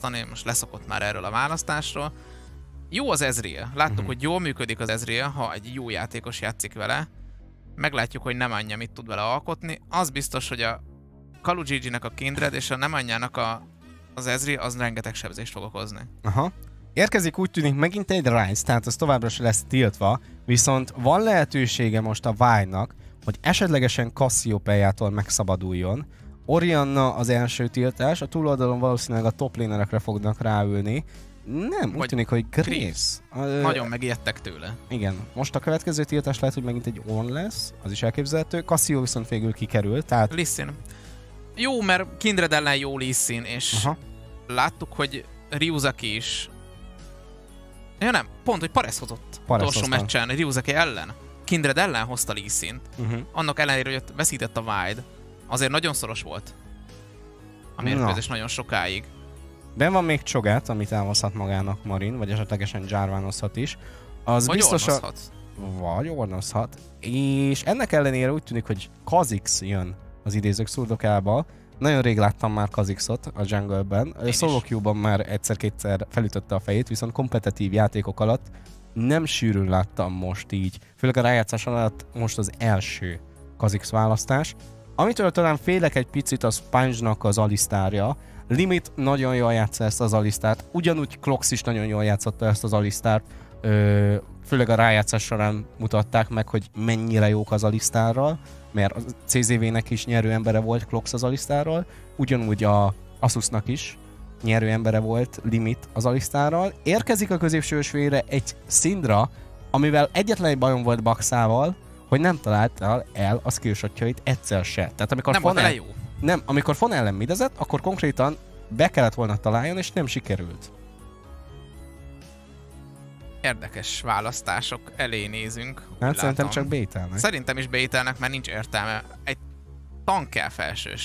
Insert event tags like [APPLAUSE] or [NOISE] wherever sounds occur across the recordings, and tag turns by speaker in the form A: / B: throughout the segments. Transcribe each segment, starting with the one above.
A: választani, most leszokott már erről a választásról. Jó az Ezreal. Láttuk, uh-huh. hogy jól működik az Ezreal, ha egy jó játékos játszik vele. Meglátjuk, hogy nem anyja mit tud vele alkotni. Az biztos, hogy a Kalu nek a Kindred és a nem anyjának a, az Ezri az rengeteg sebzést fog okozni.
B: Aha. Érkezik úgy tűnik megint egy Rise, tehát az továbbra sem lesz tiltva, viszont van lehetősége most a Vine-nak, hogy esetlegesen Cassiopeia-tól megszabaduljon, Orianna az első tiltás, a túloldalon valószínűleg a top lénerekre fognak ráülni. Nem, úgy tűnik, hogy Grace.
A: Nagyon megijedtek tőle.
B: Igen. Most a következő tiltás lehet, hogy megint egy on lesz, az is elképzelhető. Cassio viszont végül kikerül, tehát... Lissin.
A: Jó, mert Kindred ellen jó Lissin, és Aha. láttuk, hogy Ryuzaki is... Ja nem, pont, hogy Paresz hozott utolsó meccsen Ryuzaki ellen. Kindred ellen hozta Lissint. Uh-huh. Mhm. Annak ellenére, hogy veszített a Wide azért nagyon szoros volt. A mérkőzés Na. nagyon sokáig.
B: De van még csogát, amit elhozhat magának Marin, vagy esetlegesen Jarvanozhat is. Az vagy biztos ornozhat. A... Vagy ornozhat. És ennek ellenére úgy tűnik, hogy Kazix jön az idézők szurdokába. Nagyon rég láttam már Kazixot a jungle-ben. Solo ban már egyszer-kétszer felütötte a fejét, viszont kompetitív játékok alatt nem sűrűn láttam most így. Főleg a rájátszás alatt most az első Kazix választás. Amitől talán félek egy picit a sponge az alisztárja, Limit nagyon jól játsza ezt az alisztárt, ugyanúgy Klox is nagyon jól játszotta ezt az alisztárt, főleg a rájátszás során mutatták meg, hogy mennyire jók az alisztárral, mert a CZV-nek is nyerő embere volt Klox az alisztárral, ugyanúgy a Asusnak is nyerő embere volt Limit az alisztárral. Érkezik a középső egy Szindra, amivel egyetlen egy bajom volt Baxával, hogy nem találtál el a skillshotjait egyszer se. Tehát amikor nem el jó. Nem, amikor fon ellen midezett, akkor konkrétan be kellett volna találjon, és nem sikerült.
A: Érdekes választások elé nézünk. Hát látom. szerintem csak bételnek. Szerintem is bételnek, mert nincs értelme. Egy tank kell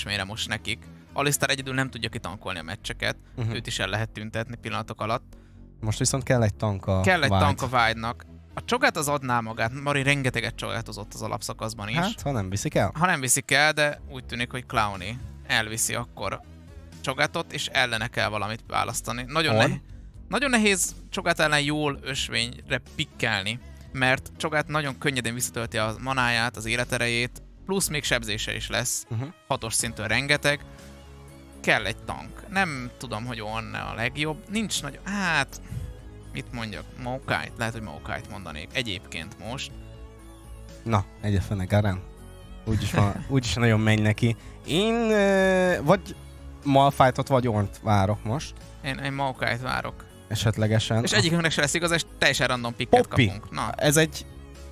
A: mire most nekik. Alistair egyedül nem tudja kitankolni a meccseket, uh-huh. őt is el lehet tüntetni pillanatok alatt.
B: Most viszont kell egy tank a Kell egy tank a
A: Vágynak a csogát az adná magát. Mari rengeteget csogátozott az alapszakaszban is. Hát,
B: ha nem viszik el. Ha
A: nem viszik el, de úgy tűnik, hogy Clowny elviszi akkor csogátot, és ellene kell valamit választani. Nagyon, ne- nagyon nehéz csogát ellen jól ösvényre pikkelni, mert csogát nagyon könnyedén visszatölti a manáját, az életerejét, plusz még sebzése is lesz, uh-huh. hatos szintől rengeteg. Kell egy tank. Nem tudom, hogy onne a legjobb. Nincs nagy... Hát mit mondjak? Maokai-t? Lehet, hogy Maokai-t mondanék. Egyébként most.
B: Na, egy a fene Garen. Úgyis, ma, [LAUGHS] úgyis nagyon menj neki. Én vagy Malfightot, vagy Ornt várok most.
A: Én, én Maokai-t várok.
B: Esetlegesen. És
A: egyikünknek se lesz igaz, és teljesen random picket Poppy. kapunk. Na. Ez egy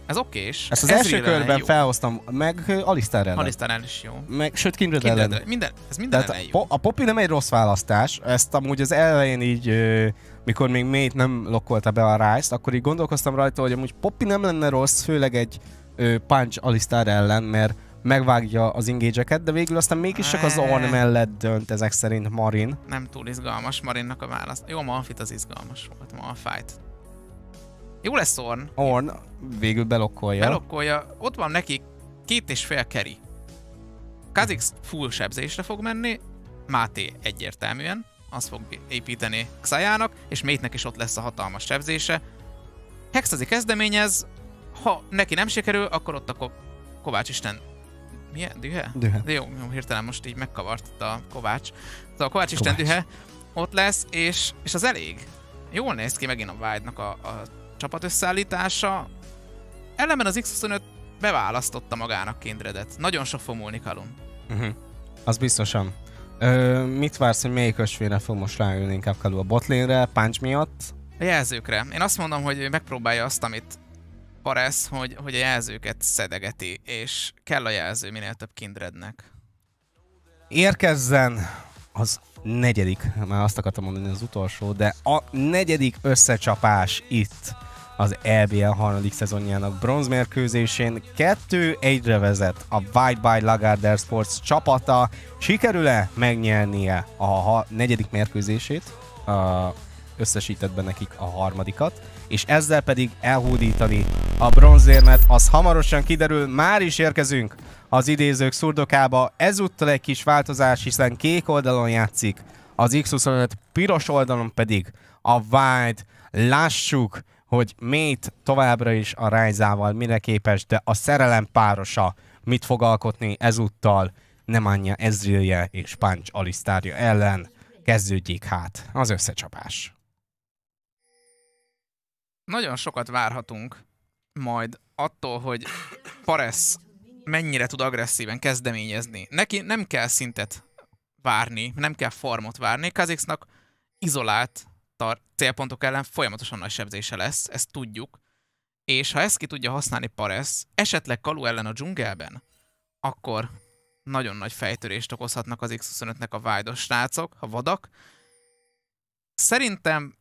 A: ez is. Ezt az ez első körben jó.
B: felhoztam, meg Alistair ellen. Alistair ellen is jó. Meg, sőt, Kindred, Kindred ellen. Minden, ez minden ellen jó. A Poppy nem egy rossz választás, ezt amúgy az elején így, mikor még Mate nem lokkolta be a rice akkor így gondolkoztam rajta, hogy amúgy Poppy nem lenne rossz, főleg egy punch Alisztár ellen, mert megvágja az engage de végül aztán mégis csak az Orn mellett dönt ezek szerint Marin.
A: Nem túl izgalmas Marinnak a válasz. Jó, Malfit az izgalmas volt, Malfight.
B: Jó lesz Orn. Orn végül belokkolja.
A: Belokkolja. Ott van neki két és fél keri. Kazix full sebzésre fog menni, Máté egyértelműen, azt fog építeni Xajának, és Métnek is ott lesz a hatalmas sebzése. Hexazi kezdeményez, ha neki nem sikerül, akkor ott a Ko- Kovács Isten... Milyen? Dühe? Dühe. De jó, jó, hirtelen most így megkavart a Kovács. Szóval a Kovács Isten Kovács. Dühe ott lesz, és, és az elég. Jól néz ki megint a wide a, a csapat összeállítása. Ellenben az X25 beválasztotta magának Kindredet. Nagyon sok fomulni Kalum.
B: Uh-huh. Az biztosan. Ö, mit vársz, hogy melyik ösvére fog most rájönni inkább Kalu? A botlénre, Punch miatt?
A: A jelzőkre. Én azt mondom, hogy megpróbálja azt, amit Paresz, hogy, hogy a jelzőket szedegeti, és kell a jelző minél több Kindrednek.
B: Érkezzen az negyedik, már azt akartam mondani, az utolsó, de a negyedik összecsapás itt az EBL harmadik szezonjának bronzmérkőzésén. Kettő egyre vezet a White by Lagarder Sports csapata. Sikerül-e megnyernie a negyedik mérkőzését? Összesített be nekik a harmadikat és ezzel pedig elhódítani a bronzérmet. Az hamarosan kiderül, már is érkezünk az idézők szurdokába. Ezúttal egy kis változás, hiszen kék oldalon játszik, az X25 piros oldalon pedig a White. Lássuk, hogy Mét továbbra is a Rájzával mire képes, de a szerelem párosa mit fog alkotni ezúttal Nemanja Ezrilje és Páncs Alisztárja ellen. Kezdődjék hát az összecsapás.
A: Nagyon sokat várhatunk majd attól, hogy Paresz mennyire tud agresszíven kezdeményezni. Neki nem kell szintet várni, nem kell farmot várni. Kazixnak izolált tar célpontok ellen folyamatosan nagy sebzése lesz, ezt tudjuk. És ha ezt ki tudja használni Paresz, esetleg Kalu ellen a dzsungelben, akkor nagyon nagy fejtörést okozhatnak az X25-nek a vájdos srácok, a vadak. Szerintem,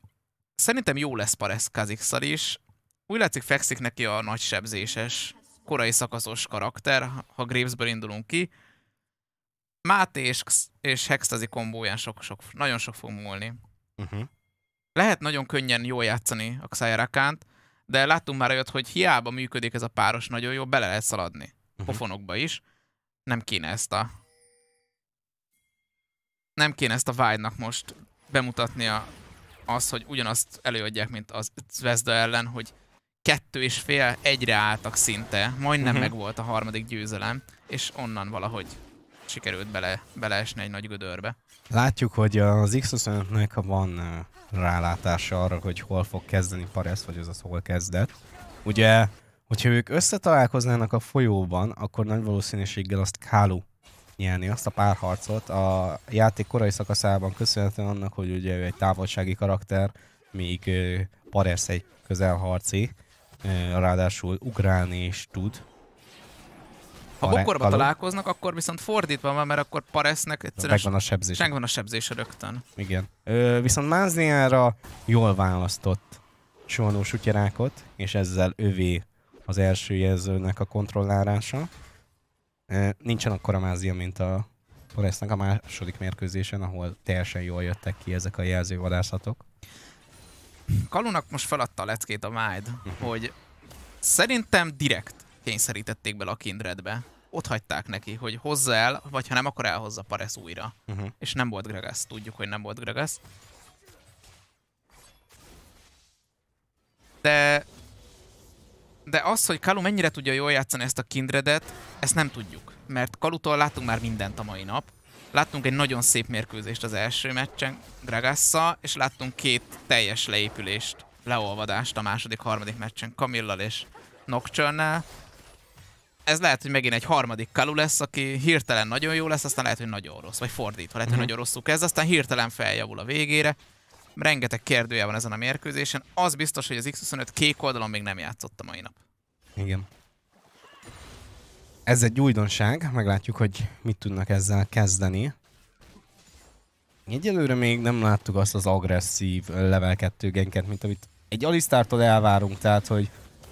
A: szerintem jó lesz Paresz kazix is. Úgy látszik fekszik neki a nagy sebzéses, korai szakaszos karakter, ha Gravesből indulunk ki. Máté és, és Hextazi kombóján sok, sok, nagyon sok fog múlni. Uh-huh lehet nagyon könnyen jól játszani a Xayarakánt, de láttunk már olyat, hogy hiába működik ez a páros nagyon jó bele lehet szaladni. Uh-huh. Pofonokba is. Nem kéne ezt a... Nem kéne ezt a Vágynak most bemutatnia az, hogy ugyanazt előadják, mint az Zvezda ellen, hogy kettő és fél egyre álltak szinte, majdnem uh-huh. megvolt a harmadik győzelem, és onnan valahogy sikerült bele, beleesni egy nagy gödörbe.
B: Látjuk, hogy az X-25-nek van rálátása arra, hogy hol fog kezdeni Pares, vagy az az hol kezdett. Ugye, hogyha ők összetalálkoznának a folyóban, akkor nagy valószínűséggel azt Kálu nyerni, azt a párharcot. A játék korai szakaszában köszönhetően annak, hogy ugye ő egy távolsági karakter, míg Pares egy közelharci, ráadásul ugrálni is tud, ha bokorba kalu.
A: találkoznak, akkor viszont fordítva van, mert akkor Paresznek egyszerűen... Megvan a sebzés, Megvan a sebzés rögtön.
B: Igen. Ö, viszont Mázniára jól választott suhanó sutyerákot, és ezzel övé az első jelzőnek a kontrollárása. E, nincsen a mázia, mint a Forestnek a második mérkőzésen, ahol teljesen jól jöttek ki ezek a jelzővadászatok.
A: Kalunak most feladta a leckét a Májd, mhm. hogy szerintem direkt kényszerítették bele a Kindredbe. Ott hagyták neki, hogy hozza el, vagy ha nem, akkor elhozza Pares újra. Uh-huh. És nem volt Gregas, tudjuk, hogy nem volt Gregas. De de az, hogy Kalu mennyire tudja jól játszani ezt a Kindredet, ezt nem tudjuk. Mert Kalutól láttunk már mindent a mai nap. Láttunk egy nagyon szép mérkőzést az első meccsen Gregassa, és láttunk két teljes leépülést, leolvadást a második, harmadik meccsen Kamillal és nocturne ez lehet, hogy megint egy harmadik kalu lesz, aki hirtelen nagyon jó lesz, aztán lehet, hogy nagyon rossz, vagy fordítva, lehet, hogy uh-huh. nagyon rosszul kezd, aztán hirtelen feljavul a végére. Rengeteg kérdője van ezen a mérkőzésen. Az biztos, hogy az X25 kék oldalon még nem játszott a mai nap.
B: Igen. Ez egy újdonság, meglátjuk, hogy mit tudnak ezzel kezdeni. Egyelőre még nem láttuk azt az agresszív level 2 genket, mint amit egy alisztártól elvárunk, tehát hogy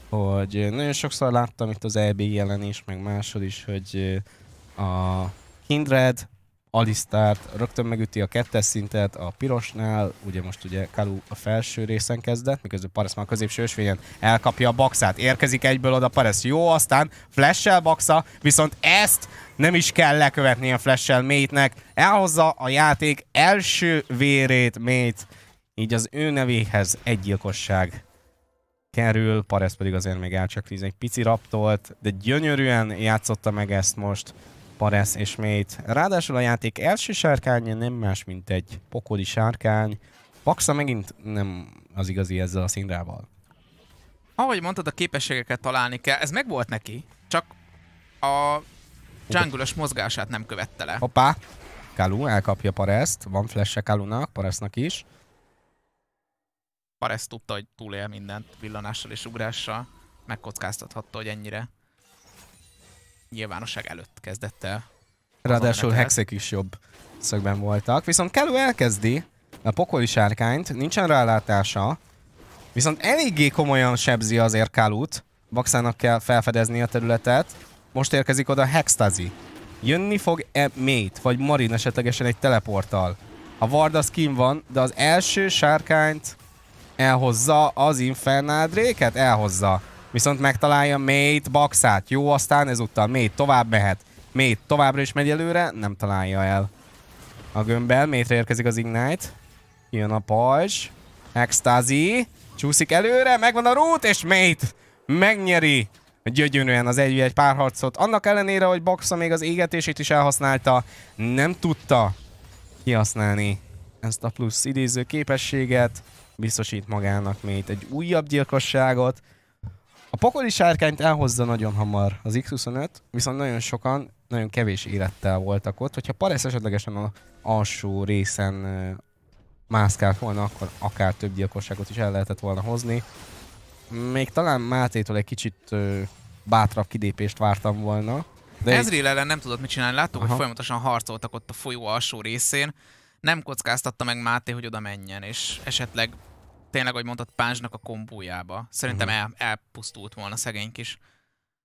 B: hogy eh, nagyon sokszor láttam itt az EB jelen is, meg máshol is, hogy eh, a Kindred, Alisztárt rögtön megüti a kettes szintet a pirosnál, ugye most ugye Kalu a felső részen kezdett, miközben Paresz már a középső ösvényen elkapja a boxát, érkezik egyből oda Paresz, jó, aztán flash boxa, viszont ezt nem is kell lekövetni a flash-sel Mate-nek, elhozza a játék első vérét Mate, így az ő nevéhez egy gyilkosság kerül, Paresz pedig azért még elcsakríz egy pici raptolt, de gyönyörűen játszotta meg ezt most Paresz és Mét. Ráadásul a játék első sárkánya nem más, mint egy pokoli sárkány. Paxa megint nem az igazi ezzel a szindrával.
A: Ahogy mondtad, a képességeket találni kell. Ez meg volt neki, csak a dzsángulos mozgását nem követte le.
B: Hoppá! Kalu elkapja Pareszt, van flash-e Kalunak, Paresznak is.
A: Paresz tudta, hogy túlél mindent villanással és ugrással. Megkockáztathatta, hogy ennyire nyilvánosság előtt kezdett el. Ráadásul hexek
B: is jobb szögben voltak. Viszont Kelu elkezdi a pokoli sárkányt, nincsen rálátása. Viszont eléggé komolyan sebzi azért Kalut. Baxának kell felfedezni a területet. Most érkezik oda Hextazi. Jönni fog e Mate, vagy Marin esetlegesen egy teleporttal. A Vardas kim van, de az első sárkányt Elhozza az Infernal Drake-et? Elhozza. Viszont megtalálja Mate Baxát. Jó, aztán ezúttal Mate tovább mehet. Mate továbbra is megy előre, nem találja el. A gömbbel, Mate-re érkezik az Ignite. Jön a pajzs. Ecstasy. Csúszik előre, megvan a rút, és Mate megnyeri gyögyönően az egy egy párharcot. Annak ellenére, hogy Baxa még az égetését is elhasználta, nem tudta kihasználni ezt a plusz idéző képességet biztosít magának még egy újabb gyilkosságot. A pokoli sárkányt elhozza nagyon hamar az X25, viszont nagyon sokan, nagyon kevés élettel voltak ott. Hogyha Pares esetlegesen a alsó részen mászkált volna, akkor akár több gyilkosságot is el lehetett volna hozni. Még talán Mátétól egy kicsit bátrabb kidépést vártam volna. De Ezrél
A: ellen nem tudott mit csinálni, láttuk, Aha. hogy folyamatosan harcoltak ott a folyó alsó részén nem kockáztatta meg Máté, hogy oda menjen, és esetleg tényleg, hogy mondtad, Pánzsnak a kombójába. Szerintem mhm. el, elpusztult volna szegény kis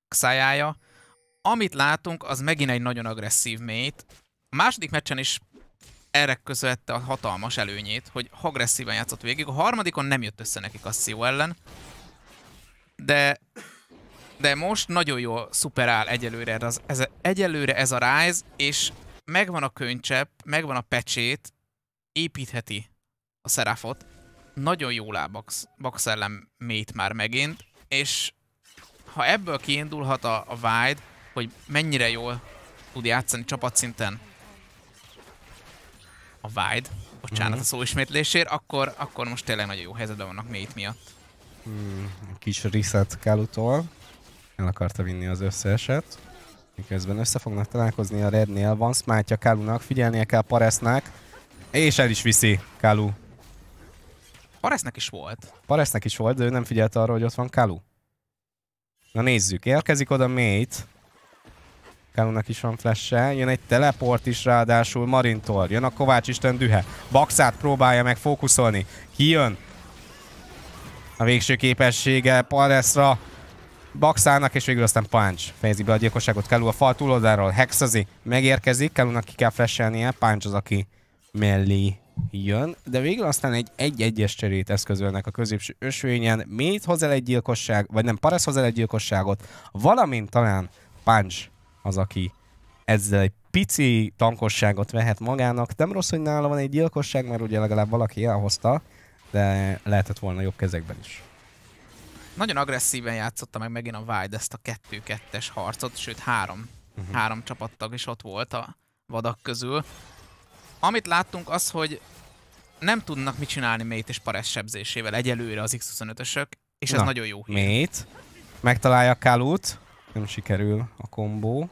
A: szájája. Amit látunk, az megint egy nagyon agresszív mét. A második meccsen is erre köszönhette a hatalmas előnyét, hogy agresszíven játszott végig. A harmadikon nem jött össze nekik a Szió ellen, de, de most nagyon jól szuperál egyelőre ez, ez, egyelőre ez a Rise, és megvan a könycsepp, megvan a pecsét, építheti a szeráfot. Nagyon jó lábax, ellen mét már megint, és ha ebből kiindulhat a, a Wide, hogy mennyire jól tud játszani csapatszinten a Wide, bocsánat mm-hmm. a szóismétlésért, akkor, akkor most tényleg nagyon jó helyzetben vannak mét miatt.
B: Hmm, kis reset Kalutól. El akarta vinni az összeset. Miközben össze fognak találkozni a Rednél. Van smátja Kálunak, figyelnie kell Paresznek. És el is viszi Kálu.
A: Paresznek is volt.
B: Paresznek is volt, de ő nem figyelt arra, hogy ott van Kálu. Na nézzük, érkezik oda Mate. Kálunak is van flash -e. jön egy teleport is ráadásul Marintól, jön a Kovács Isten dühe, Baxát próbálja meg fókuszolni, kijön, a végső képessége Paresra, Baxának, és végül aztán Punch fejezi be a gyilkosságot. Kellu a fal túloldáról, hexazi, megérkezik, Kellunak ki kell flashelnie, Punch az, aki mellé jön, de végül aztán egy egy-egyes cserét eszközölnek a középső ösvényen. Mét hoz el egy gyilkosság, vagy nem, Pares hoz el egy gyilkosságot, valamint talán Punch az, aki ezzel egy pici tankosságot vehet magának. Nem rossz, hogy nála van egy gyilkosság, mert ugye legalább valaki elhozta, de lehetett volna jobb kezekben is
A: nagyon agresszíven játszotta meg megint a Wild ezt a 2-2-es harcot, sőt három, uh-huh. három csapattag is ott volt a vadak közül. Amit láttunk az, hogy nem tudnak mit csinálni Mét és Pares sebzésével egyelőre az X25-ösök, és Na, nagyon jó hír.
B: Mét, megtalálja Kalut, nem sikerül a kombó.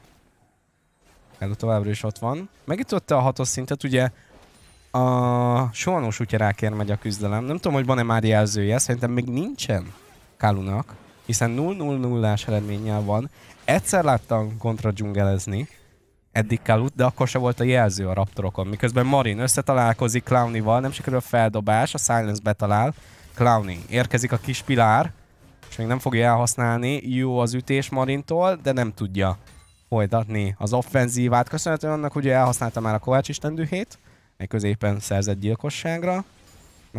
B: Kalu továbbra is ott van. Megütötte a hatos szintet, ugye a sohanós útja rákér megy a küzdelem. Nem tudom, hogy van-e már jelzője, szerintem még nincsen. Kalunak, hiszen 0-0-0-ás eredménnyel van. Egyszer láttam kontra dzsungelezni, eddig Kalut, de akkor se volt a jelző a Raptorokon. Miközben Marin összetalálkozik Clownival, nem sikerül a feldobás, a Silence betalál. Clowny érkezik a kis pilár, és még nem fogja elhasználni. Jó az ütés Marintól, de nem tudja folytatni az offenzívát. Köszönhetően annak, hogy elhasználta már a Kovács Istendőhét, egy középen szerzett gyilkosságra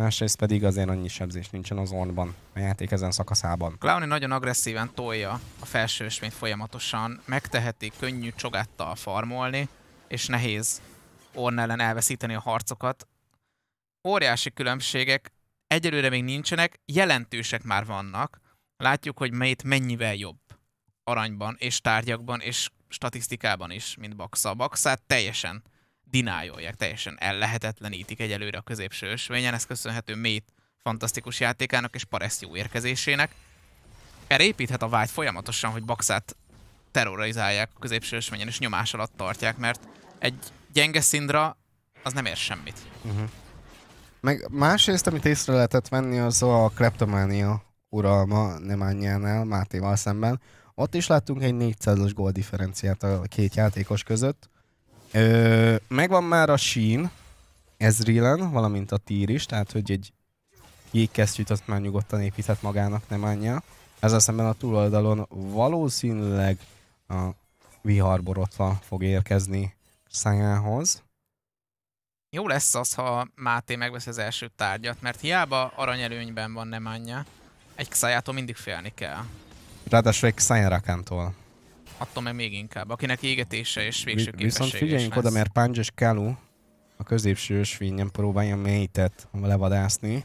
B: másrészt pedig azért annyi sebzés nincsen az onban a játék ezen szakaszában.
A: Clowny nagyon agresszíven tolja a felső ösvényt folyamatosan, megteheti könnyű csogáttal farmolni, és nehéz Orn ellen elveszíteni a harcokat. Óriási különbségek egyelőre még nincsenek, jelentősek már vannak. Látjuk, hogy melyet mennyivel jobb aranyban és tárgyakban és statisztikában is, mint Baxa. Baxát teljesen dinájolják, teljesen ellehetetlenítik egyelőre a középső ösvényen, ez köszönhető Mét fantasztikus játékának és Paresz jó érkezésének. Erre építhet a vágy folyamatosan, hogy Baxát terrorizálják a középső ösvényen és nyomás alatt tartják, mert egy gyenge szindra az nem ér semmit.
B: Uh-huh. Meg másrészt, amit észre lehetett venni, az a kleptománia uralma Nemányjánál, Mátéval szemben. Ott is láttunk egy 400-as gól differenciát a két játékos között Ö, megvan már a sín Ezrilen, valamint a tír is, tehát hogy egy jégkesztyűt azt már nyugodtan építhet magának, nem anyja. az szemben a túloldalon valószínűleg a viharborotva fog érkezni szájához.
A: Jó lesz az, ha Máté megvesz az első tárgyat, mert hiába aranyelőnyben van nem anyja, egy Xayától mindig félni kell.
B: Ráadásul egy Xayán
A: attól meg még inkább, akinek égetése és végső képessége Viszont figyeljünk oda, mert
B: Punch és Kalu a középső ösvényen próbálja mélytet levadászni.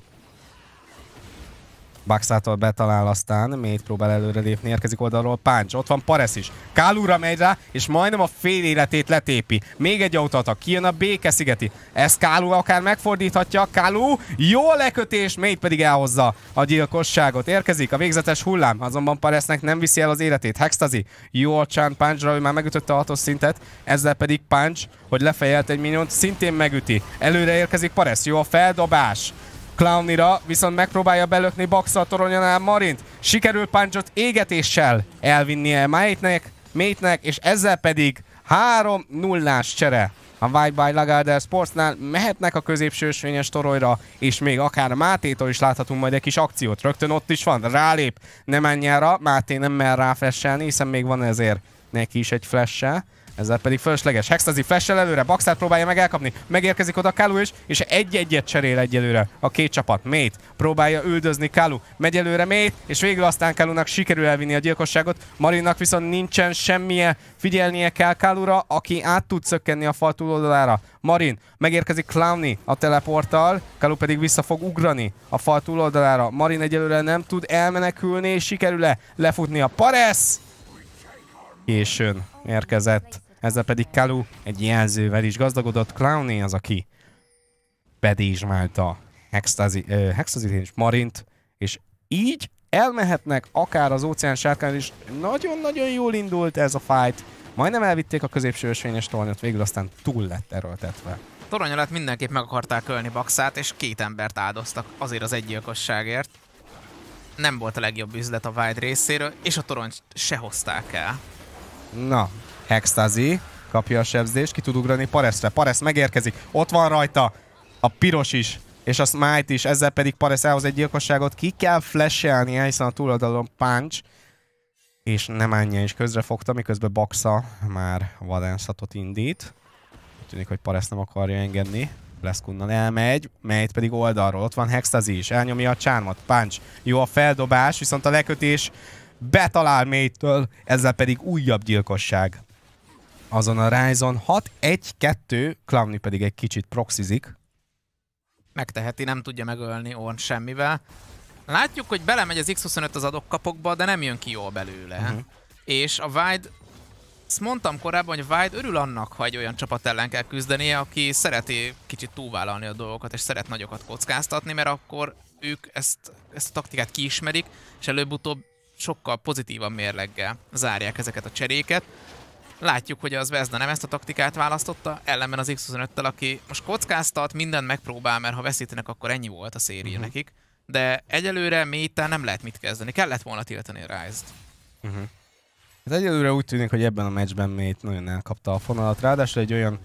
B: Baxától betalál aztán, Mate próbál előre lépni, érkezik oldalról Páncs, ott van Paresz is. Kálúra megy rá, és majdnem a fél életét letépi. Még egy autóatak, kijön a Békeszigeti. Ezt Kálú akár megfordíthatja, Kálú jó lekötés, még pedig elhozza a gyilkosságot. Érkezik a végzetes hullám, azonban Paresznek nem viszi el az életét. Hextazi, jó a Csán Páncsra, ő már megütötte a hatos szintet, ezzel pedig Páncs, hogy lefejelt egy miniont, szintén megüti. Előre érkezik Paresz, jó a feldobás. Clownira, viszont megpróbálja belökni Baxa a toronyonál Marint. Sikerül Punchot égetéssel elvinnie Maitnek, Maitnek, és ezzel pedig 3 0 csere. A White by Lagarder Sportsnál mehetnek a középsősvényes toronyra, és még akár Mátétól is láthatunk majd egy kis akciót. Rögtön ott is van, rálép nem rá, Máté nem mer ráfesselni, hiszen még van ezért neki is egy flesse. Ezzel pedig fölösleges. Hextazi flash előre, Baxát próbálja meg elkapni, megérkezik oda Kalu is, és egy-egyet cserél egyelőre a két csapat. Mét próbálja üldözni Kalu, megy előre Mét, és végül aztán Kalunak sikerül elvinni a gyilkosságot. Marinnak viszont nincsen semmije, figyelnie kell Kalura, aki át tud szökkenni a fal túloldalára. Marin megérkezik Clowny a teleporttal, Kalu pedig vissza fog ugrani a fal túloldalára. Marin egyelőre nem tud elmenekülni, és sikerül-e lefutni a Paresz? Későn érkezett ezzel pedig Kalu egy jelzővel is gazdagodott. Clowny az, aki bedézsmálta Hextazit és Marint, és így elmehetnek akár az óceán sárkán is. Nagyon-nagyon jól indult ez a fight. Majdnem elvitték a középső ösvényes tornyot, végül aztán túl lett erőltetve.
A: Torony alatt mindenképp meg akarták ölni Baxát, és két embert áldoztak azért az egyilkosságért. Nem volt a legjobb üzlet a Wide részéről, és a toronyt se hozták el.
B: Na, Hextazi kapja a sebzést, ki tud ugrani Pareszre. Paresz megérkezik, ott van rajta a piros is, és a smite is, ezzel pedig Paresz elhoz egy gyilkosságot. Ki kell flashelni, hiszen a túloldalon punch, és nem ennyi is közre fogta, miközben Baxa már vadenszatot indít. Tűnik, hogy Paresz nem akarja engedni. Leszkunnan elmegy, melyet pedig oldalról. Ott van Hextazi is, elnyomja a csármat, punch. Jó a feldobás, viszont a lekötés betalál Mate-től, ezzel pedig újabb gyilkosság azon a Ryzen 6, 1-2, Clowny pedig egy kicsit proxizik.
A: Megteheti, nem tudja megölni on semmivel. Látjuk, hogy belemegy az X25 az adokkapokba, de nem jön ki jól belőle. Uh-huh. És a Wide, ezt mondtam korábban, hogy Wide örül annak, ha egy olyan csapat ellen kell küzdenie, aki szereti kicsit túlvállalni a dolgokat, és szeret nagyokat kockáztatni, mert akkor ők ezt, ezt a taktikát kiismerik, és előbb-utóbb sokkal pozitívabb mérleggel zárják ezeket a cseréket. Látjuk, hogy az Vezda nem ezt a taktikát választotta, ellenben az X25-tel, aki most kockáztat, mindent megpróbál, mert ha veszítenek, akkor ennyi volt a széria uh-huh. nekik. De egyelőre mélytel nem lehet mit kezdeni, kellett volna tiltani a Rise-t.
B: Uh-huh. Mhm. Hát egyelőre úgy tűnik, hogy ebben a meccsben Mét nagyon elkapta a fonalat, ráadásul egy olyan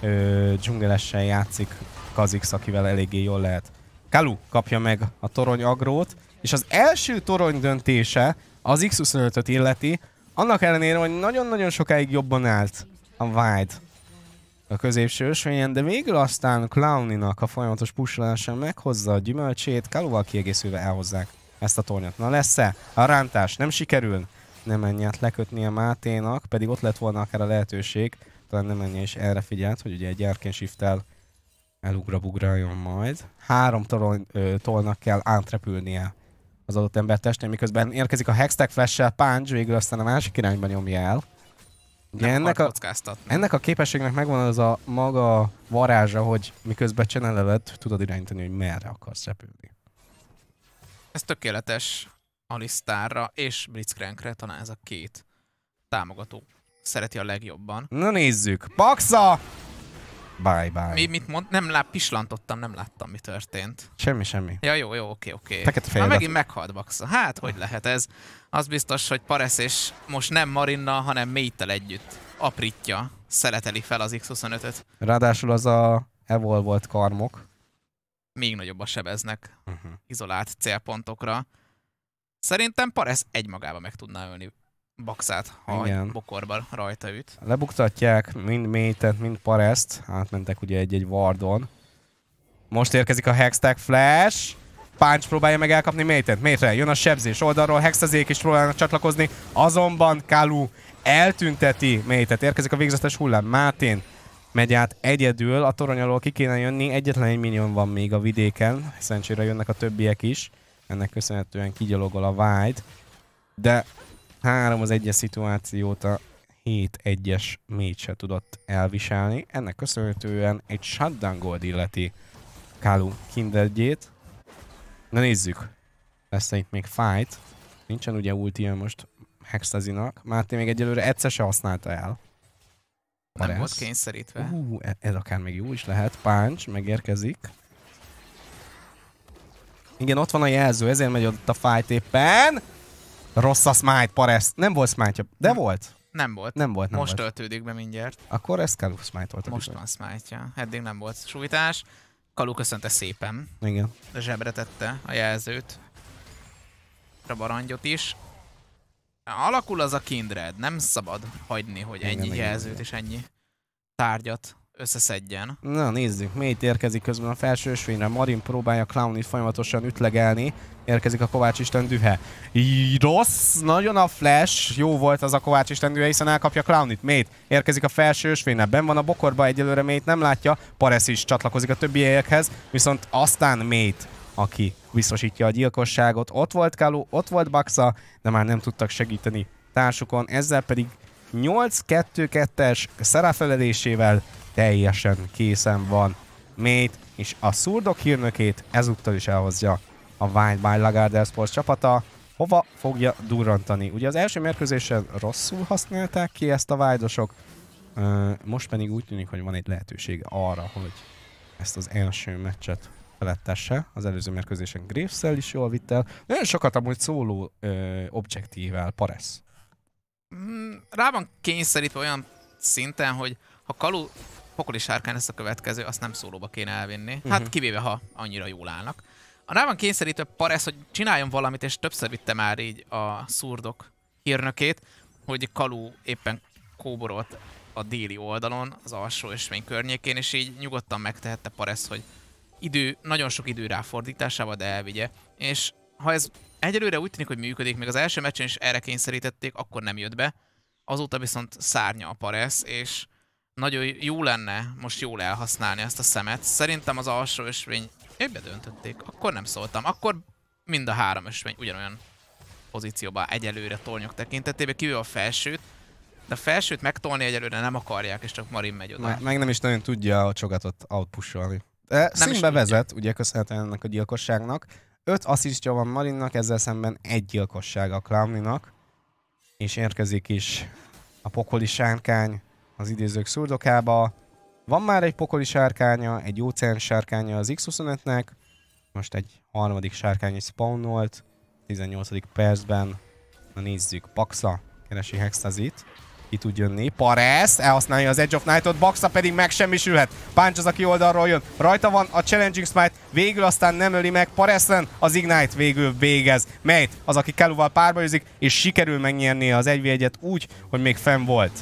B: ö, dzsungelessel játszik Kazix, akivel eléggé jól lehet. Kalu kapja meg a torony agrót, és az első torony döntése az X25-öt illeti, annak ellenére, hogy nagyon-nagyon sokáig jobban állt a Wide a középső ösvényen, de végül aztán Clowninak a folyamatos pusolása meghozza a gyümölcsét, Kalóval kiegészülve elhozzák ezt a tornyot. Na lesz-e? A rántás nem sikerül? Nem lekötni a Máténak, pedig ott lett volna akár a lehetőség, talán nem menje is erre figyelt, hogy ugye egy Erken elugra bugráljon majd. Három torony, ö, tolnak kell átrepülnie az adott ember testén, miközben érkezik a Hextech Flash-sel Punch, végül aztán a másik irányban nyomja el. Ugye nem ennek, a, ennek a képességnek megvan az a maga varázsa, hogy miközben csenelelet tudod irányítani, hogy merre akarsz repülni.
A: Ez tökéletes Alistarra és Blitzcrankre talán ez a két támogató szereti a legjobban.
B: Na nézzük! Paxa! Bye, bye. Mi,
A: mit mond? Nem lát, pislantottam, nem láttam, mi történt.
B: Semmi, semmi. Ja, jó, jó, oké, oké. Fekete fejedet. megint
A: meghalt Baxa. Hát, hogy lehet ez? Az biztos, hogy Paresz és most nem Marinna, hanem Métel együtt aprítja, szeleteli fel az X25-öt.
B: Ráadásul az a Evol volt karmok.
A: Még nagyobb a sebeznek uh-huh. izolált célpontokra. Szerintem Paresz egymagába meg tudná ölni boxát, ha Igen. bokorban rajta üt.
B: Lebuktatják mind métet, mind pareszt, átmentek ugye egy-egy vardon. Most érkezik a Hextech Flash. Punch próbálja meg elkapni métet. Métre jön a sebzés oldalról, Hextezék is próbálnak csatlakozni, azonban Kalu eltünteti métet. Érkezik a végzetes hullám. Mátén megy át egyedül, a torony alól ki kéne jönni, egyetlen egy minion van még a vidéken, szerencsére jönnek a többiek is, ennek köszönhetően kigyalogol a Vájt, de Három az egyes szituációt a 7 egyes es se tudott elviselni. Ennek köszönhetően egy shutdown gold illeti Kalu kindergyét. Na nézzük. Lesz itt még fight. Nincsen ugye ultia most Hextazinak. márti még egyelőre egyszer se használta el. Nem Nem volt kényszerítve. Uh, ez akár még jó is lehet. Punch megérkezik. Igen, ott van a jelző, ezért megy ott a fight éppen. Rossz a smite, Paresz. Nem volt smite De volt. Nem volt. Nem volt, nem Most
A: töltődik be mindjárt.
B: Akkor ez kell smite volt. Most
A: van smite -ja. Eddig nem volt súlytás. Kalu köszönte szépen. Igen. De zsebre tette a jelzőt. A barangyot is. Alakul az a kindred. Nem szabad hagyni, hogy Igen, ennyi Igen, jelzőt Igen. és ennyi tárgyat összeszedjen.
B: Na nézzük, Mét érkezik közben a felső ösvényre, Marin próbálja Clownit folyamatosan ütlegelni, érkezik a Kovács Isten dühe. rossz, nagyon a flash, jó volt az a Kovács Isten dühe, hiszen elkapja Clownit, Mét érkezik a felső ösvényre, ben van a bokorba, egyelőre Mét nem látja, Paresz is csatlakozik a többi többiekhez, viszont aztán Mét aki biztosítja a gyilkosságot. Ott volt Kalu, ott volt Baxa, de már nem tudtak segíteni társukon, ezzel pedig 8-2-2-es szeráfelelésével teljesen készen van Mét, és a szurdok hírnökét ezúttal is elhozja a Wild by Lagarde Sports csapata. Hova fogja durrantani? Ugye az első mérkőzésen rosszul használták ki ezt a vájdosok, most pedig úgy tűnik, hogy van egy lehetőség arra, hogy ezt az első meccset felettesse. Az előző mérkőzésen graves is jól vitt el. Nagyon sokat amúgy szóló ö, objektívvel, Paresz.
A: Mm, rá van kényszerítve olyan szinten, hogy ha Kalu pokoli sárkány lesz a következő, azt nem szólóba kéne elvinni. Uh-huh. Hát mhm. kivéve, ha annyira jól állnak. A rá van kényszerítve Paresz, hogy csináljon valamit, és többször vitte már így a szurdok hírnökét, hogy Kalú éppen kóborolt a déli oldalon, az alsó esmény környékén, és így nyugodtan megtehette paresz, hogy idő, nagyon sok idő ráfordításával, de elvigye. És ha ez egyelőre úgy tűnik, hogy működik, még az első meccsen is erre kényszerítették, akkor nem jött be. Azóta viszont szárnya a paresz és nagyon jó lenne most jól elhasználni ezt a szemet. Szerintem az alsó ösvény... Jaj, bedöntötték. Akkor nem szóltam. Akkor mind a három ösvény ugyanolyan pozícióban egyelőre tornyok tekintetében, kívül a felsőt. De a felsőt megtolni egyelőre nem akarják, és csak Marin megy oda. Meg,
B: meg nem is nagyon tudja a csogatot outpusolni. De színbe vezet, ugye köszönhetően ennek a gyilkosságnak. Öt asszisztja van Marinnak, ezzel szemben egy gyilkosság a Klamninak. És érkezik is a pokoli sárkány, az idézők szurdokába. Van már egy pokoli sárkánya, egy óceán sárkánya az X25-nek. Most egy harmadik sárkány is spawnolt. 18. percben. Na nézzük, Paxa keresi Hextazit. Ki tud jönni, Paresz elhasználja az Edge of Night-ot, Baxa pedig megsemmisülhet. Páncs az, aki oldalról jön, rajta van a Challenging Smite, végül aztán nem öli meg, Pareszen az Ignite végül végez. Mate az, aki Kelluval párbajozik, és sikerül megnyerni az 1 v úgy, hogy még fenn volt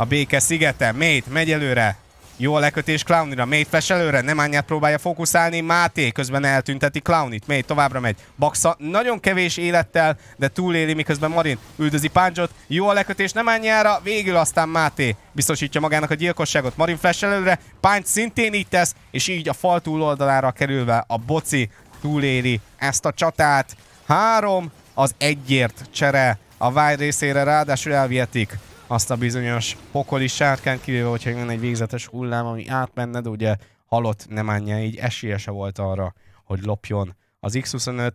B: a béke szigete. Mét megy előre. Jó a lekötés Clownira, Mét flash előre, nem ányát próbálja fókuszálni, Máté közben eltünteti Clownit, Mét továbbra megy, Baxa nagyon kevés élettel, de túléli, miközben Marin üldözi Páncsot, jó a lekötés nem ányára, végül aztán Máté biztosítja magának a gyilkosságot, Marin flash előre, Páncs szintén így tesz, és így a fal túloldalára kerülve a boci túléli ezt a csatát, három az egyért csere a Vágy részére, ráadásul elvietik azt a bizonyos pokoli sárkán, kivéve, hogyha jön egy végzetes hullám, ami átmenned, ugye halott nem anya, így esélyese volt arra, hogy lopjon az X25.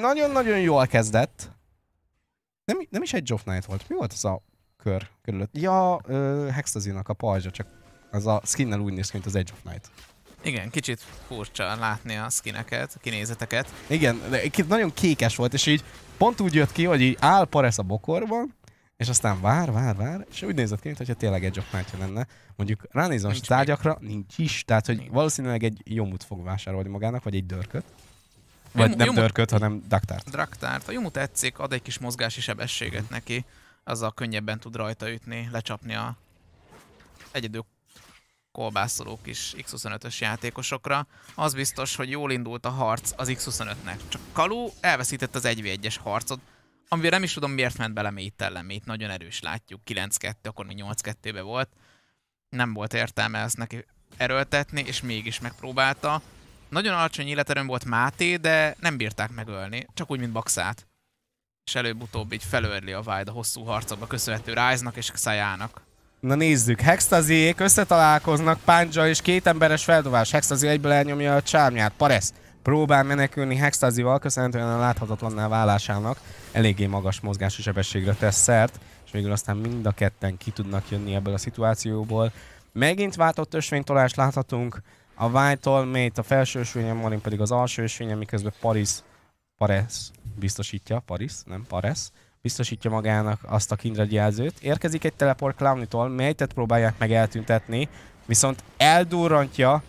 B: Nagyon-nagyon jól kezdett. Nem, nem is egy Joff Knight volt. Mi volt az a kör körülött? Ja, Hextazinak a pajzsa, csak az a skinnel úgy néz ki, mint az Edge of Night.
A: Igen, kicsit furcsa látni a skineket, a kinézeteket.
B: Igen, de nagyon kékes volt, és így pont úgy jött ki, hogy így áll Pares a bokorban, és aztán vár, vár, vár, és úgy nézett ki, mintha tényleg egy zsokmátja lenne. Mondjuk nincs a tárgyakra, nincs is, tehát hogy nincs. valószínűleg egy jomut fog vásárolni magának, vagy egy dörköt. Vagy nem dörköt, hanem daktárt.
A: Draktárt. A jomut tetszik, ad egy kis mozgási sebességet mm. neki, azzal könnyebben tud rajta ütni, lecsapni a egyedül kolbászoló kis X25-ös játékosokra. Az biztos, hogy jól indult a harc az X25-nek. Csak Kalu elveszített az 1 v 1 harcot, amivel nem is tudom, miért ment bele itt ellen, mi itt nagyon erős látjuk, 9-2, akkor még 8-2-be volt. Nem volt értelme ezt neki erőltetni, és mégis megpróbálta. Nagyon alacsony életerőm volt Máté, de nem bírták megölni, csak úgy, mint Baxát. És előbb-utóbb így felörli a Vájda a hosszú harcokba köszönhető Ryze-nak és Xajának.
B: Na nézzük, Hextaziék összetalálkoznak, Pánja és két emberes feldobás. Hextazi egyből elnyomja a csámját, Paresz próbál menekülni Hextazival, köszönhetően a láthatatlanná válásának eléggé magas mozgási sebességre tesz szert, és végül aztán mind a ketten ki tudnak jönni ebből a szituációból. Megint váltott ösvénytolást láthatunk, a White-tól Mate a felső ösvényen, Marin pedig az alsó ösvényen, miközben Paris, Paris biztosítja, Paris, nem Paris, biztosítja magának azt a kindred jelzőt. Érkezik egy teleport Clowny-tól, mate próbálják meg eltüntetni, viszont eldurrantja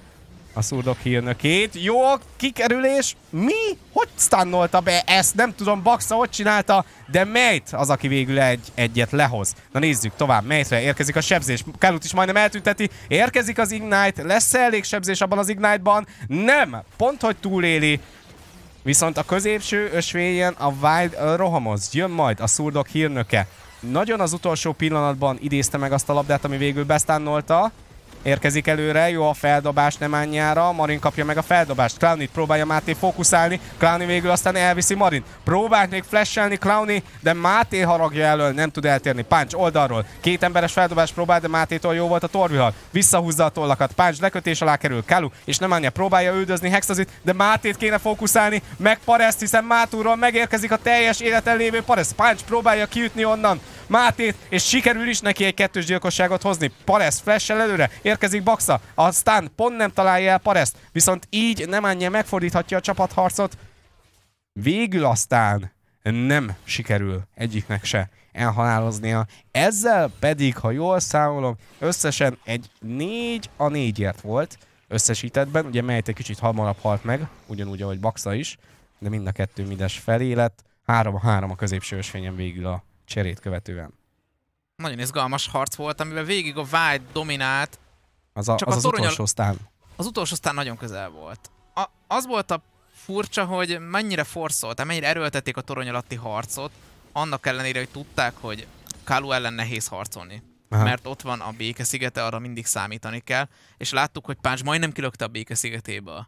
B: a szurdok hírnökét. Jó, kikerülés. Mi? Hogy stannolta be ezt? Nem tudom, Baxa hogy csinálta, de Mejt az, aki végül egy, egyet lehoz. Na nézzük tovább, Mejtre érkezik a sebzés. Kelut is majdnem eltünteti. Érkezik az Ignite, lesz -e elég sebzés abban az Ignite-ban? Nem, pont hogy túléli. Viszont a középső ösvényen a Wild rohamoz. Jön majd a szurdok hírnöke. Nagyon az utolsó pillanatban idézte meg azt a labdát, ami végül besztánnolta érkezik előre, jó a feldobás nem anyjára, Marin kapja meg a feldobást, Clowny próbálja Máté fókuszálni, Clowny végül aztán elviszi Marin, próbált még flashelni Clowny, de Máté haragja elől, nem tud eltérni, Páncs oldalról, két emberes feldobás próbál, de Mátétól jó volt a torvihal, visszahúzza a tollakat, Páncs lekötés alá kerül, Kalu és nem annyira próbálja üldözni Hexazit, de Mátét kéne fókuszálni, meg Pareszt, hiszen Mátúról megérkezik a teljes életen lévő Pareszt, Páncs próbálja kiütni onnan, Mátét, és sikerül is neki egy kettős gyilkosságot hozni. Pareszt flash előre, Érkezik Baxa, aztán pont nem találja el Pareszt, viszont így nem anya megfordíthatja a csapatharcot. Végül aztán nem sikerül egyiknek se elhaláloznia. Ezzel pedig, ha jól számolom, összesen egy 4 a 4-ért volt összesítettben. Ugye melyet egy kicsit hamarabb halt meg, ugyanúgy, ahogy Baxa is, de mind a kettő mindes felé lett. 3 a 3 a középső ösvényen végül a cserét követően.
A: Nagyon izgalmas harc volt, amiben végig a White dominált,
B: az, a, Csak az, az, az utolsó sztán.
A: Az utolsó sztán nagyon közel volt. A, az volt a furcsa, hogy mennyire tehát mennyire erőltették a torony alatti harcot, annak ellenére, hogy tudták, hogy Kalu ellen nehéz harcolni. Aha. Mert ott van a szigete, arra mindig számítani kell. És láttuk, hogy Páncs majdnem kilökte a szigetéből.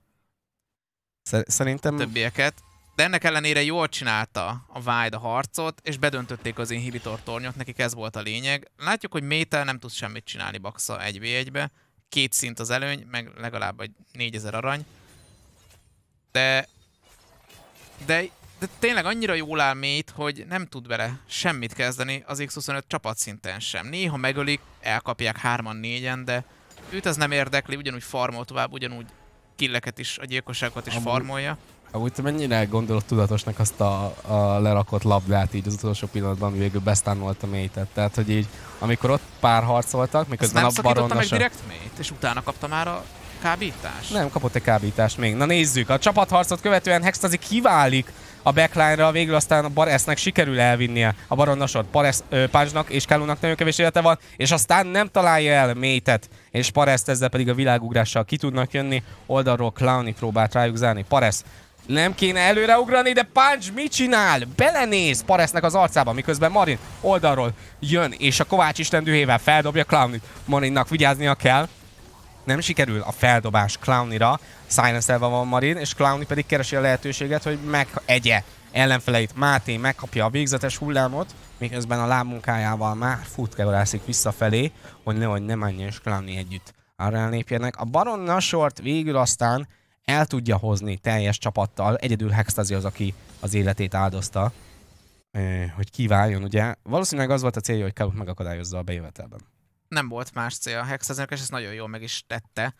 A: Szerintem... A többieket. De ennek ellenére jól csinálta a Vájda harcot, és bedöntötték az Inhibitor tornyot, nekik ez volt a lényeg. Látjuk, hogy Métel nem tud semmit csinálni Baxa 1v1-be, két szint az előny, meg legalább egy 4000 arany. De, de, de tényleg annyira jól áll mélyt, hogy nem tud vele semmit kezdeni az X25 csapatszinten sem. Néha megölik, elkapják 3 négyen 4-en, de őt ez nem érdekli, ugyanúgy farmol tovább, ugyanúgy killeket is, a gyilkosságokat is Amúgy farmolja.
B: Amúgy te mennyire gondolod tudatosnak azt a, a lerakott labdát így az utolsó pillanatban, ami végül a mélytet. Tehát, hogy így, amikor ott pár harc voltak, miközben Ezt nem a baronnasa... meg direkt
A: mélyt, és utána kapta már a kábítást?
B: Nem, kapott egy kábítást még. Na nézzük, a csapatharcot követően Hextazi kiválik a backline-ra, végül aztán a Baresznek sikerül elvinnie a baronnasot. Baresz Pácsnak és Kálónak nagyon kevés élete van, és aztán nem találja el Métet, és Paresz ezzel pedig a világugrással ki tudnak jönni. Oldalról Clowny próbált rájuk zárni. Paresz nem kéne előreugrani, de Punch mit csinál? Belenéz Paresznek az arcába, miközben Marin oldalról jön, és a Kovács Isten dühével feldobja Clownit. Marinnak vigyáznia kell. Nem sikerül a feldobás Clownira. silence van Marin, és Clowni pedig keresi a lehetőséget, hogy megegye ellenfeleit. Máté megkapja a végzetes hullámot, miközben a lábmunkájával már futkeverászik visszafelé, hogy nehogy ne menjen és Clowni együtt. Arra lépjenek. A Baron sort végül aztán el tudja hozni teljes csapattal, egyedül Hextazi az, aki az életét áldozta, hogy kiváljon, ugye? Valószínűleg az volt a célja, hogy Kaluk megakadályozza a bejövetelben.
A: Nem volt más célja. a Hextazinak, és ezt nagyon jól meg is tette.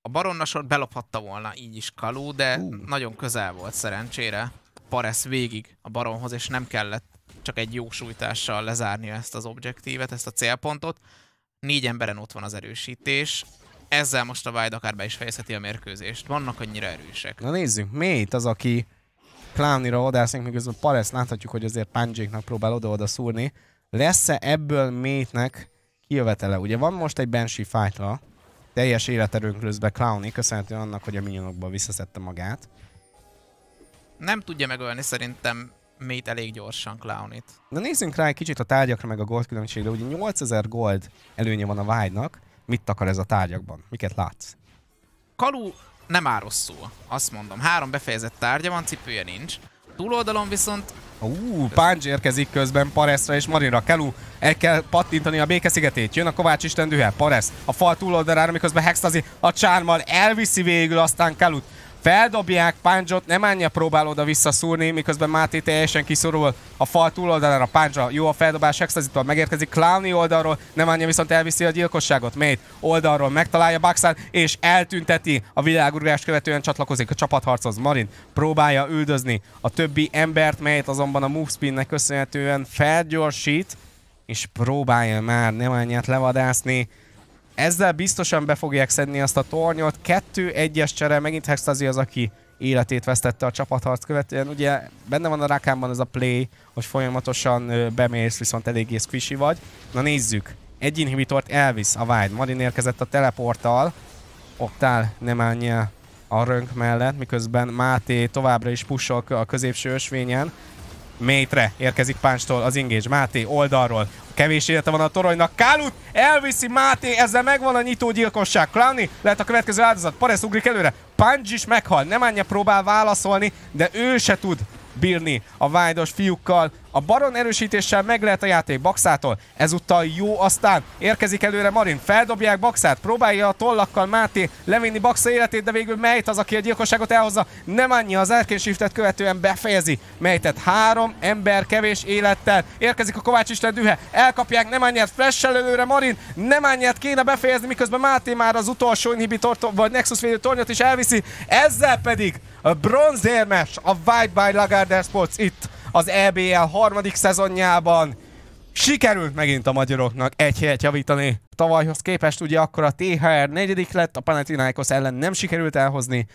A: A baronnasort belophatta volna így is Kalu, de uh. nagyon közel volt szerencsére. Paresz végig a baronhoz, és nem kellett csak egy jó sújtással lezárnia ezt az objektívet, ezt a célpontot. Négy emberen ott van az erősítés, ezzel most a Wild akár be is fejezheti a mérkőzést. Vannak annyira erősek.
B: Na nézzük Mét az, aki Clownira odászik, még a Pares láthatjuk, hogy azért Panjéknak próbál oda-oda szúrni. Lesz-e ebből Métnek kijövetele? Ugye van most egy Banshee fájtla, teljes életerőnk lősz be Clowni, köszönhetően annak, hogy a minionokból visszaszedte magát.
A: Nem tudja megölni szerintem Mét elég gyorsan Clownit.
B: Na nézzünk rá egy kicsit a tárgyakra meg a gold különbségre. Ugye 8000 gold előnye van a Wide-nak, Mit takar ez a tárgyakban? Miket látsz?
A: Kalu nem áll rosszul, azt mondom. Három befejezett tárgya van, cipője nincs. Túloldalon viszont...
B: Ú, Páncs érkezik közben Pareszra és Marinra. Kelu el kell pattintani a békeszigetét. Jön a Kovács Isten dühe. Paresz a fal túloldalára, miközben Hextazi a csármal elviszi végül, aztán Kelut Feldobják Páncsot, nem annyira próbál oda visszaszúrni, miközben Máté teljesen kiszorul a fal túloldalára. Páncsa jó a feldobás, extazitól megérkezik Clowny oldalról, nem annyira viszont elviszi a gyilkosságot. mét oldalról megtalálja Baxát, és eltünteti a világurgást követően csatlakozik a csapatharchoz. Marin próbálja üldözni a többi embert, melyet azonban a move spinnek köszönhetően felgyorsít, és próbálja már nem annyit levadászni. Ezzel biztosan be fogják szedni azt a tornyot. 2-1-es csere, megint Hextazi az, aki életét vesztette a csapatharc követően. Ugye benne van a rákámban ez a play, hogy folyamatosan bemész, viszont eléggé squishy vagy. Na nézzük. Egy inhibitort elvisz a Wide. Marin érkezett a teleporttal. Oktál nem állja a rönk mellett, miközben Máté továbbra is pusol a középső ösvényen. Métre érkezik Pánstól az ingés. Máté oldalról. Kevés élete van a toronynak. Kálut elviszi Máté, ezzel megvan a nyitó gyilkosság. Clowny lehet a következő áldozat. Paresz ugrik előre. Páncs is meghal. Nem anya próbál válaszolni, de ő se tud bírni a vájdos fiúkkal. A Baron erősítéssel meg lehet a játék Baxától. Ezúttal jó, aztán érkezik előre Marin, feldobják Baxát, próbálja a tollakkal Máté levinni Baxa életét, de végül Mejt az, aki a gyilkosságot elhozza. Nem annyi az Erkén követően befejezi Mejtet. Három ember kevés élettel. Érkezik a Kovács Isten dühe, elkapják nem annyiat, fresh előre Marin, nem annyiat kéne befejezni, miközben Máté már az utolsó inhibitor vagy Nexus védő tornyot is elviszi. Ezzel pedig bronzérmes a White by Lagarde Sports itt az EBL harmadik szezonjában. Sikerült megint a magyaroknak egy helyet javítani. Tavalyhoz képest ugye akkor a THR negyedik lett, a Panathinaikos ellen nem sikerült elhozni,